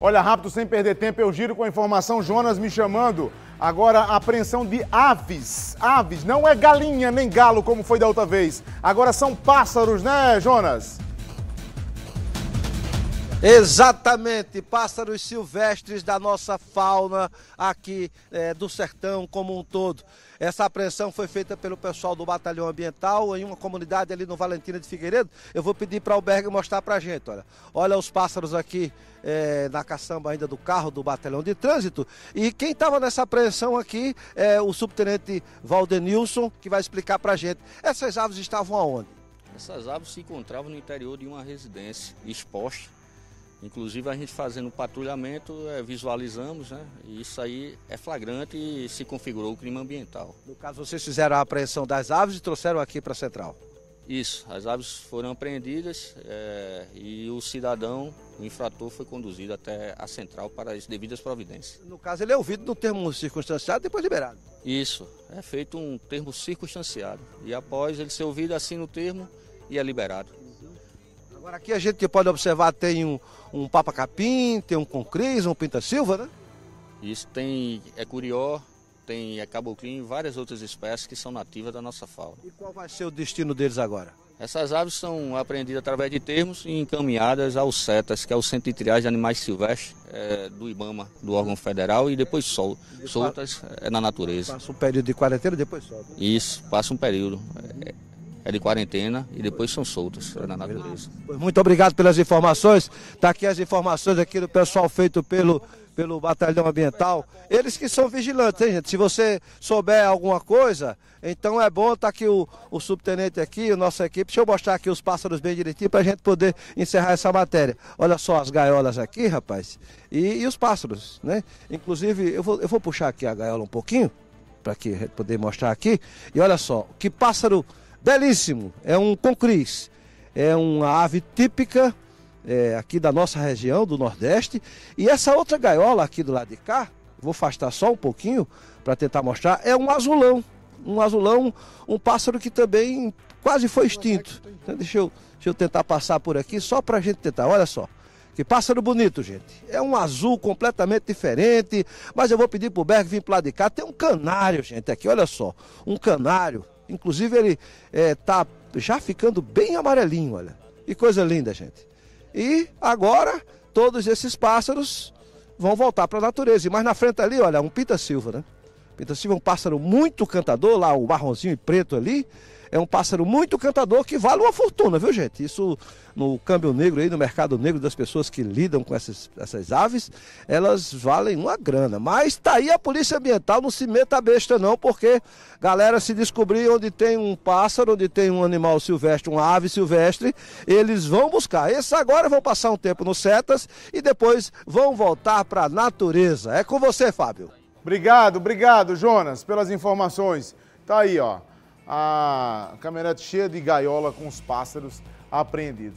Olha rápido, sem perder tempo, eu giro com a informação. Jonas me chamando. Agora, apreensão de aves. Aves, não é galinha nem galo como foi da outra vez. Agora são pássaros, né, Jonas? Exatamente, pássaros silvestres da nossa fauna aqui é, do sertão como um todo. Essa apreensão foi feita pelo pessoal do Batalhão Ambiental em uma comunidade ali no Valentina de Figueiredo. Eu vou pedir para o Berg mostrar para a gente, olha. Olha os pássaros aqui é, na caçamba ainda do carro do Batalhão de Trânsito. E quem estava nessa apreensão aqui é o subtenente Valdenilson, que vai explicar para a gente. Essas aves estavam aonde? Essas aves se encontravam no interior de uma residência exposta Inclusive a gente fazendo patrulhamento, é, visualizamos, né? E isso aí é flagrante e se configurou o crime ambiental. No caso, vocês fizeram a apreensão das aves e trouxeram aqui para a central? Isso, as aves foram apreendidas é, e o cidadão, o infrator, foi conduzido até a central para as devidas providências. No caso, ele é ouvido no termo circunstanciado e depois liberado. Isso, é feito um termo circunstanciado. E após ele ser ouvido assim no termo, e é liberado. Agora aqui a gente pode observar, tem um, um Papa Capim, tem um Concris, um Pinta Silva, né? Isso, tem é curió, tem é caboclinho e várias outras espécies que são nativas da nossa fauna. E qual vai ser o destino deles agora? Essas aves são aprendidas através de termos e encaminhadas ao CETAS, que é o Centro de Triagem de Animais Silvestres é, do IBAMA, do órgão federal, e depois sol, soltas é, na natureza. Passa um período de quarentena e depois solta? Isso, passa um período é de quarentena e depois são soltos na natureza. Muito obrigado pelas informações. Está aqui as informações aqui do pessoal feito pelo, pelo Batalhão Ambiental. Eles que são vigilantes, hein, gente? Se você souber alguma coisa, então é bom estar tá aqui o, o subtenente aqui, a nossa equipe. Deixa eu mostrar aqui os pássaros bem direitinho para a gente poder encerrar essa matéria. Olha só as gaiolas aqui, rapaz, e, e os pássaros, né? Inclusive, eu vou, eu vou puxar aqui a gaiola um pouquinho para que poder mostrar aqui. E olha só, que pássaro belíssimo. É um concris, é uma ave típica é, aqui da nossa região, do Nordeste. E essa outra gaiola aqui do lado de cá, vou afastar só um pouquinho para tentar mostrar, é um azulão. Um azulão, um pássaro que também quase foi extinto. Então, deixa eu, deixa eu tentar passar por aqui só para a gente tentar. Olha só. Que pássaro bonito, gente. É um azul completamente diferente, mas eu vou pedir pro Berg vir pro lado de cá. Tem um canário, gente, aqui, olha só. Um canário Inclusive ele está é, já ficando bem amarelinho, olha. Que coisa linda, gente. E agora todos esses pássaros vão voltar para a natureza. E mais na frente ali, olha, um pinta-silva, né? Pinta-silva é um pássaro muito cantador, lá o marronzinho e preto ali é um pássaro muito cantador que vale uma fortuna, viu gente? Isso no câmbio negro aí, no mercado negro das pessoas que lidam com essas, essas aves, elas valem uma grana. Mas tá aí a polícia ambiental, não se meta besta não, porque galera, se descobrir onde tem um pássaro, onde tem um animal silvestre, uma ave silvestre, eles vão buscar. Esses agora vão passar um tempo no setas e depois vão voltar para a natureza. É com você, Fábio. Obrigado, obrigado, Jonas, pelas informações. Tá aí, ó a caminhonete cheia de gaiola com os pássaros apreendidos.